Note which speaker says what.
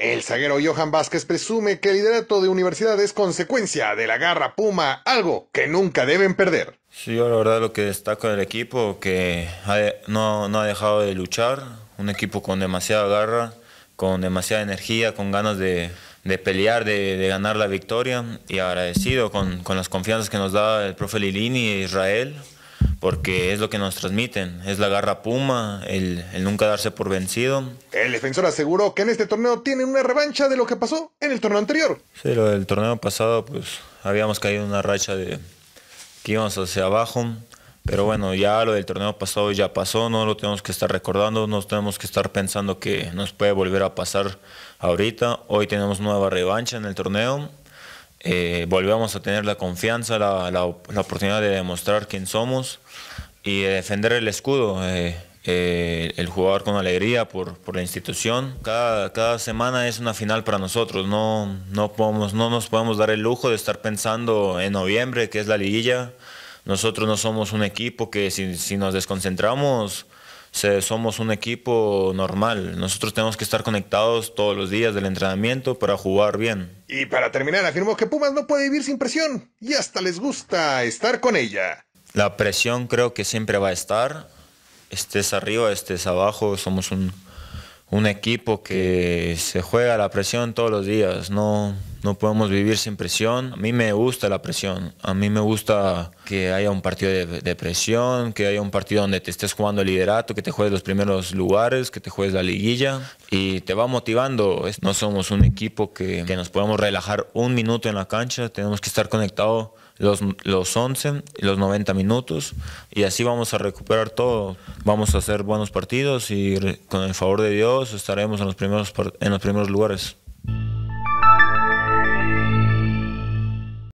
Speaker 1: El zaguero Johan Vázquez presume que el liderato de universidad es consecuencia de la garra Puma, algo que nunca deben perder.
Speaker 2: Sí, yo la verdad lo que destaco del equipo, que no, ha dejado de luchar, un equipo con demasiada garra, con demasiada energía, con ganas de, pelear, de, ganar la victoria y agradecido con, con las confianzas que nos da el profe Lilini e Israel porque es lo que nos transmiten, es la garra puma, el, nunca darse por vencido.
Speaker 1: El defensor aseguró que en este torneo tienen una revancha de lo que pasó en el torneo anterior.
Speaker 2: Sí, lo del torneo pasado, pues habíamos caído en una racha de que íbamos hacia abajo, pero bueno, ya lo del torneo pasado ya pasó, no lo tenemos que estar recordando, no tenemos que estar pensando que nos puede volver a pasar ahorita. Hoy tenemos nueva revancha en el torneo eh, volvemos a tener la confianza, la, oportunidad de demostrar quién somos y de defender el escudo. Eh, eh, el jugador con alegría por, la institución. Cada, semana es una final para nosotros, no, no, podemos, no nos podemos dar el lujo de estar pensando en noviembre, que es la liguilla. Nosotros no somos un equipo que si, si nos desconcentramos somos un equipo normal. Nosotros tenemos que estar conectados todos los días del entrenamiento para jugar bien.
Speaker 1: Y para terminar, afirmó que Pumas no puede vivir sin presión y hasta les gusta estar con ella.
Speaker 2: La presión creo que siempre va a estar. Estés arriba, estés abajo, somos un, un equipo que se juega la presión todos los días. No, no podemos vivir sin presión. A mí me gusta la presión. A mí me gusta que haya un partido de, presión, que haya un partido donde te estés jugando el liderato, que te juegues los primeros lugares, que te juegues la liguilla y te va motivando. No somos un equipo que, nos podemos relajar un minuto en la cancha. Tenemos que estar conectados los, los 11 y los 90 minutos y así vamos a recuperar todo. Vamos a hacer buenos partidos y con el favor de Dios estaremos en los primeros, en los primeros lugares.